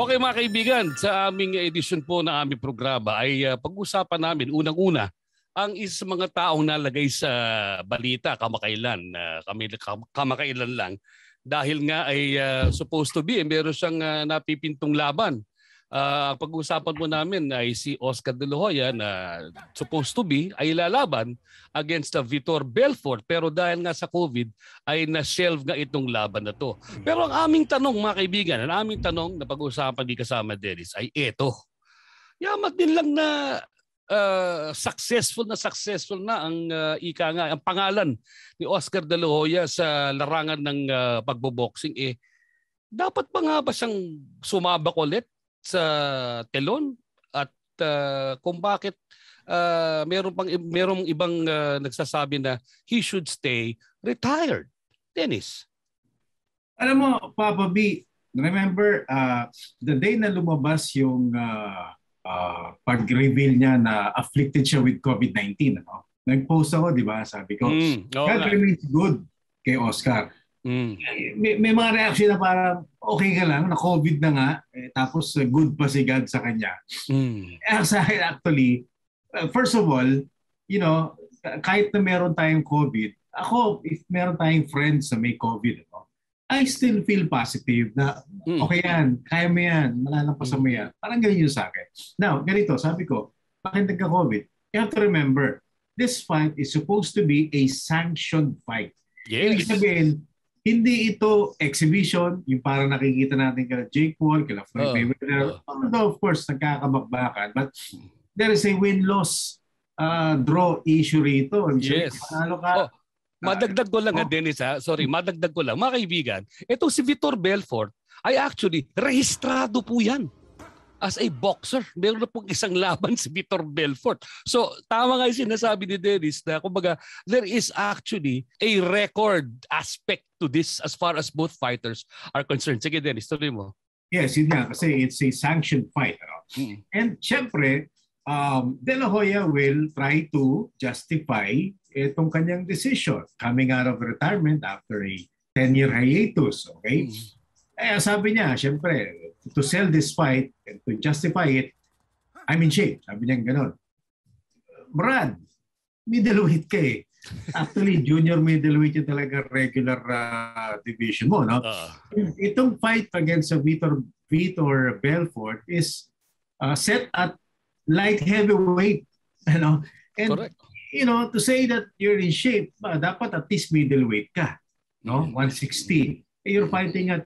Okay mga kaibigan, sa aming edisyon po ng aming programa ay uh, pag-usapan namin unang-una ang is mga taong nalagay sa balita kamakailan, uh, kami, kamakailan lang dahil nga ay uh, supposed to be eh, meron siyang uh, napipintong laban uh, ang pag-uusapan po namin ay si Oscar De La Hoya na supposed to be ay lalaban against uh, Vitor Belfort pero dahil nga sa COVID ay na-shelve nga itong laban na to. Pero ang aming tanong mga kaibigan, ang aming tanong na pag-uusapan ni kasama Dennis ay ito. Yamat din lang na uh, successful na successful na ang uh, ika nga ang pangalan ni Oscar De La Hoya sa larangan ng uh, pagbo eh dapat pa nga ba siyang sumabak ulit sa telon at uh, kung bakit uh, meron pang merong ibang uh, nagsasabi na he should stay retired. Dennis. Alam mo, Papa B, remember uh, the day na lumabas yung uh, uh, pag-reveal niya na afflicted siya with COVID-19, ano? Nag-post ako, di ba? Sabi ko, mm, no, God remains good kay Oscar. Mm. Eh, may, may mga reaction na parang okay ka lang, na COVID na nga, eh, tapos eh, good pa si God sa kanya. Mm. Eh, sa akin actually, first of all, you know, kahit na meron tayong COVID, ako, if meron tayong friends na may COVID, ano, I still feel positive na mm. okay yan, kaya mo yan, malalampasan mo yan. Mm. Parang ganyan yun sa akin. Now, ganito, sabi ko, bakit nagka-COVID? You have to remember, this fight is supposed to be a sanctioned fight. Yes. Ibig sabihin, hindi ito exhibition, yung parang nakikita natin kay Jake Paul, kay Floyd oh, Mayweather. Oh. Although of course, nagkakabakbakan. But there is a win-loss uh, draw issue rito. I'm yes. Sure, ka. Oh. Madagdag ko lang, oh. Dennis, ha? Ah. sorry, madagdag ko lang. Mga kaibigan, itong si Vitor Belfort ay actually rehistrado po yan as a boxer. Meron na pong isang laban si Vitor Belfort. So, tama nga yung sinasabi ni Dennis na kumbaga, there is actually a record aspect to this as far as both fighters are concerned. Sige Dennis, tuloy mo. Yes, yun nga. Kasi it's a sanctioned fight. Ano? Mm-hmm. And syempre, um, De La Hoya will try to justify itong kanyang decision coming out of retirement after a 10-year hiatus. Okay? Mm-hmm. Eh, sabi niya, syempre, to sell this fight and to justify it, I'm in shape. Sabi niya ganun. Brad, middleweight ka eh. Actually, junior middleweight yung talaga regular uh, division mo. No? Uh. Itong fight against uh, Vitor, Vitor Belfort is uh, set at light heavyweight. You know? And, Correct. you know, to say that you're in shape, uh, dapat at least middleweight ka. No? 160. Mm-hmm. Eh, you're fighting at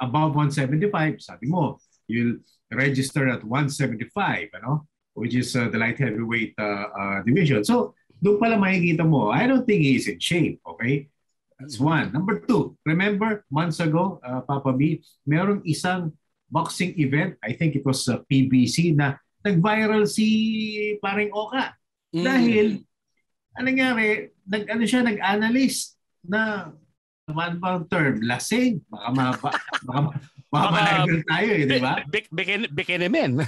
above 175, sabi mo, you'll register at 175, ano? which is uh, the light heavyweight uh, uh, division. So, doon pala makikita mo, I don't think he's in shape, okay? That's one. Number two, remember months ago, uh, Papa B, merong isang boxing event, I think it was uh, PBC, na nag-viral si paring Oka. Mm. Dahil, ano nangyari, nag, ano siya, nag-analyst na one ano ba term? Lasing. Baka maba, baka, baka malagal tayo eh, di ba? Bikin, bikin men.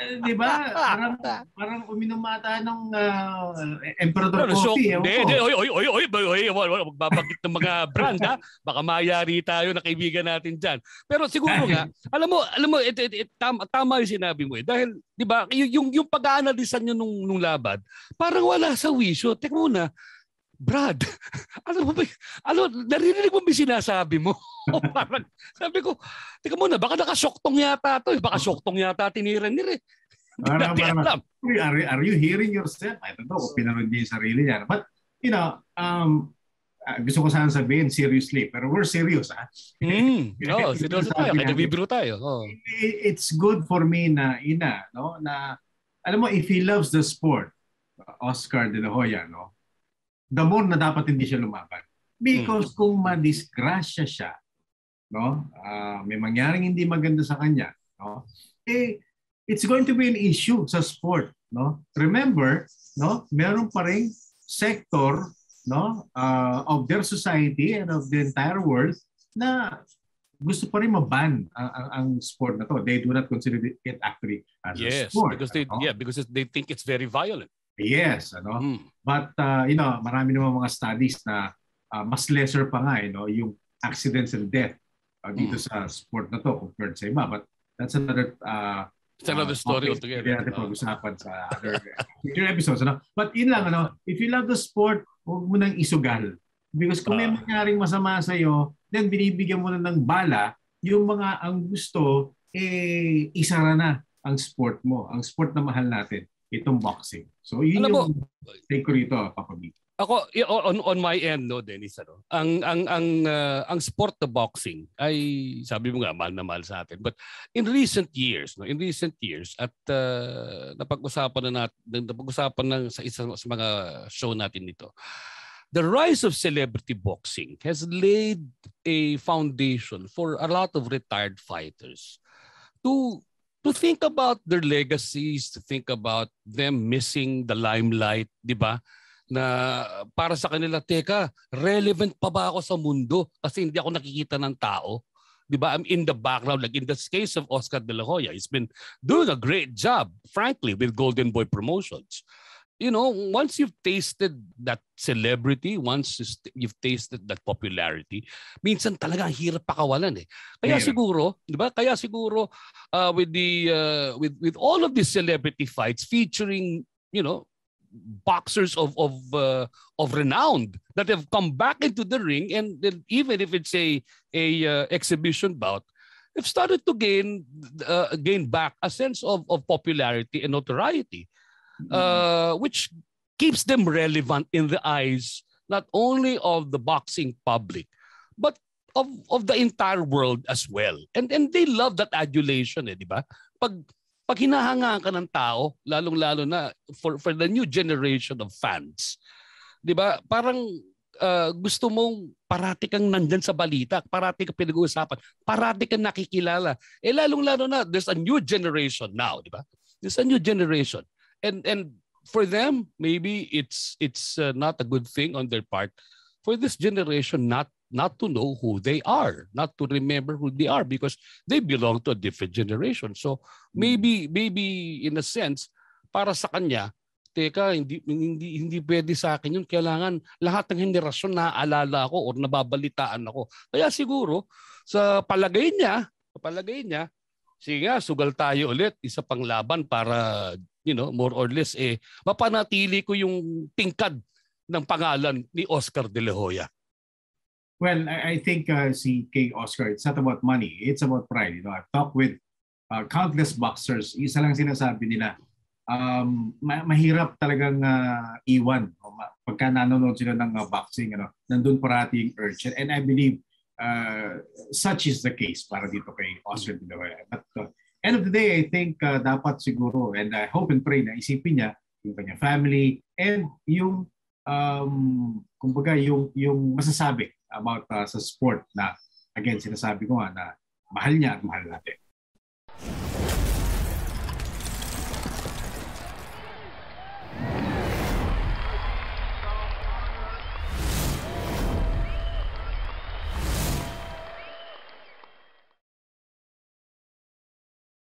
Eh, di ba? Parang, parang uminom ata ng uh, Emperor no, so, Coffee. Hindi, Oy, oy, oy, oy, oy, oy, magbabagit ng mga brand, ha? Baka mayari tayo na kaibigan natin diyan. Pero siguro nga, alam mo, alam mo, it, it, it, tama, tama yung sinabi mo eh. Dahil, di ba, yung, yung pag-aanalisan nyo nung, nung labad, parang wala sa wisyo. Tek muna, Brad, ano mo ba, ano, naririnig mo ba sinasabi mo? Parang, sabi ko, teka muna, baka nakasoktong yata to, eh, baka soktong yata tinira nire. Hindi natin alam. Are, are you hearing yourself? I don't know kung pinanood niya yung sarili niya. But, you know, um, ah, gusto ko sana sabihin seriously, pero we're serious, ha? Mm, no, seryoso tayo, kaya nagbibiro tayo. Oh. It, it's good for me na ina, no? Na, alam mo, if he loves the sport, Oscar De La Hoya, no? the more na dapat hindi siya lumaban. Because hmm. kung madisgrasya siya, no? Uh, may mangyaring hindi maganda sa kanya, no? Eh it's going to be an issue sa sport, no? Remember, no? Meron pa ring sector, no? Uh, of their society and of the entire world na gusto pa rin maban ang, ang, ang sport na to. They do not consider it actually as yes, a sport. Yes, because they ano? yeah, because they think it's very violent. Yes, ano? Mm. But uh, you know, marami naman mga studies na uh, mas lesser pa nga you eh, know, yung accidents and death uh, dito mm. sa sport na to compared sa iba. But that's another uh, It's another uh, story altogether. Hindi diba? natin pag-usapan sa other future episodes. Ano? But in lang, ano, if you love the sport, huwag mo nang isugal. Because kung uh, may ah. mangyaring masama sa iyo, then binibigyan mo na ng bala yung mga ang gusto, eh, isara na ang sport mo, ang sport na mahal natin itong boxing. So yun Alam yung take ko rito, ah, Papa B. Ako on on my end no Dennis ano. Ang ang ang uh, ang sport the boxing ay sabi mo nga mahal na mahal sa atin. But in recent years no, in recent years at uh, napag-usapan na natin napag-usapan ng sa isa sa mga show natin nito. The rise of celebrity boxing has laid a foundation for a lot of retired fighters to to think about their legacies, to think about them missing the limelight, di ba? Na para sa kanila, teka, relevant pa ba ako sa mundo? Kasi hindi ako nakikita ng tao. Di ba? I'm in the background. Like in the case of Oscar De La Hoya, he's been doing a great job, frankly, with Golden Boy Promotions. you know, once you've tasted that celebrity, once you've tasted that popularity, minsan talaga ang hirap pakawalan eh. Kaya yeah. Mm. siguro, 'di ba? Kaya siguro uh, with the uh, with with all of these celebrity fights featuring, you know, boxers of of uh, of renown that have come back into the ring and then even if it's a a uh, exhibition bout have started to gain uh, gain back a sense of of popularity and notoriety uh, which keeps them relevant in the eyes not only of the boxing public but of of the entire world as well. And and they love that adulation eh, di ba? Pag pag hinahanga ka ng tao, lalong-lalo na for for the new generation of fans. 'Di ba? Parang uh, gusto mong parati kang nandyan sa balita, parati kang pinag-uusapan, parati kang nakikilala. Eh lalong-lalo na there's a new generation now, 'di ba? There's a new generation and and for them maybe it's it's uh, not a good thing on their part for this generation not not to know who they are not to remember who they are because they belong to a different generation so maybe maybe in a sense para sa kanya teka hindi hindi hindi pwede sa akin yun kailangan lahat ng henerasyon alala ako or nababalitaan ako kaya siguro sa palagay niya sa palagay niya sige nga sugal tayo ulit isa pang laban para you know, more or less, eh, mapanatili ko yung tingkad ng pangalan ni Oscar De La Hoya. Well, I, think uh, si King Oscar, it's not about money, it's about pride. You know, I've talked with uh, countless boxers. Isa lang sinasabi nila, um, ma- mahirap talagang uh, iwan o ma- pagka nanonood sila ng uh, boxing. Ano, nandun parati yung urge. And, and I believe uh, such is the case para dito kay Oscar De La Hoya end of the day, I think uh, dapat siguro, and I hope and pray na isipin niya yung kanyang family and yung, um, kumbaga, yung, yung masasabi about uh, sa sport na, again, sinasabi ko nga na mahal niya at mahal natin.